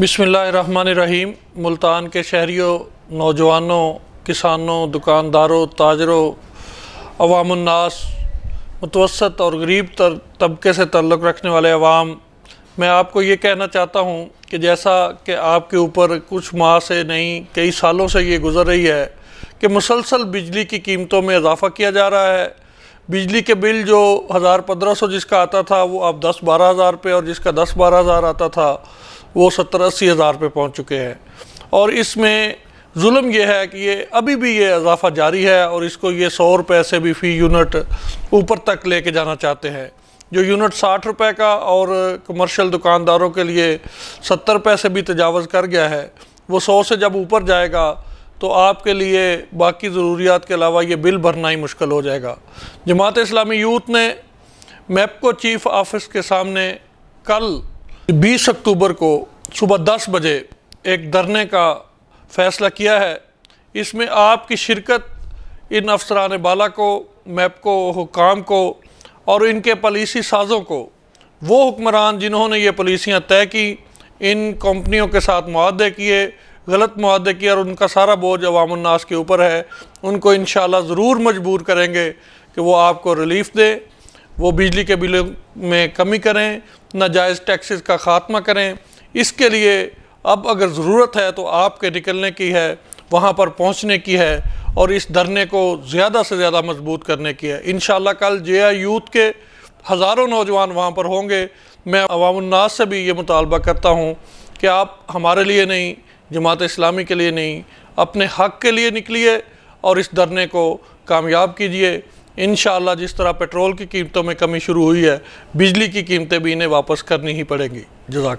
बिसमीम मुल्तान के शहरीों नौजवानों किसानों दुकानदारों ताजरों अवामनास मुतवसत और गरीब तर तबके से तल्लक़ रखने वाले अवाम मैं आपको ये कहना चाहता हूँ कि जैसा कि आपके ऊपर कुछ माह से नहीं कई सालों से ये गुज़र रही है कि मुसलसल बिजली की कीमतों में इजाफ़ा किया जा रहा है बिजली के बिल जो हज़ार पंद्रह सौ जिसका आता था वो अब दस बारह हज़ार रुपये और जिसका दस बारह हज़ार आता था वो सत्तर अस्सी हज़ार पर पहुँच चुके हैं और इसमें जुल्म यह है कि ये अभी भी ये इजाफा जारी है और इसको ये सौ रुपए से भी फ़ी यूनिट ऊपर तक लेके जाना चाहते हैं जो यूनिट साठ रुपए का और कमर्शल दुकानदारों के लिए सत्तर रुपए से भी तजावज़ कर गया है वो सौ से जब ऊपर जाएगा तो आपके लिए बाकी ज़रूरियात के अलावा ये बिल भरना ही मुश्किल हो जाएगा जमात इस्लामी यूथ ने मैपको चीफ ऑफिस के सामने कल 20 अक्टूबर को सुबह 10 बजे एक धरने का फैसला किया है इसमें आपकी शिरकत इन अफसरान बाला को मैप को हुकाम को और इनके पॉलिसी साजों को वो हुक्मरान जिन्होंने ये पॉलिसियाँ तय की इन कंपनियों के साथ माहदे किए गलत माहदे किए और उनका सारा बोझ अवामनास के ऊपर है उनको इन ज़रूर मजबूर करेंगे कि वो आपको रिलीफ़ दें वो बिजली के बिलों में कमी करें नाजायज़ टैक्सेस का खात्मा करें इसके लिए अब अगर ज़रूरत है तो आपके निकलने की है वहाँ पर पहुँचने की है और इस धरने को ज़्यादा से ज़्यादा मजबूत करने की है इन कल जे यूथ के हज़ारों नौजवान वहाँ पर होंगे मैं अवामनास से भी ये मुतालबा करता हूँ कि आप हमारे लिए नहीं जमात इस्लामी के लिए नहीं अपने हक़ के लिए निकलिए और इस धरने को कामयाब कीजिए इन जिस तरह पेट्रोल की कीमतों में कमी शुरू हुई है बिजली की कीमतें भी इन्हें वापस करनी ही पड़ेंगी जजाक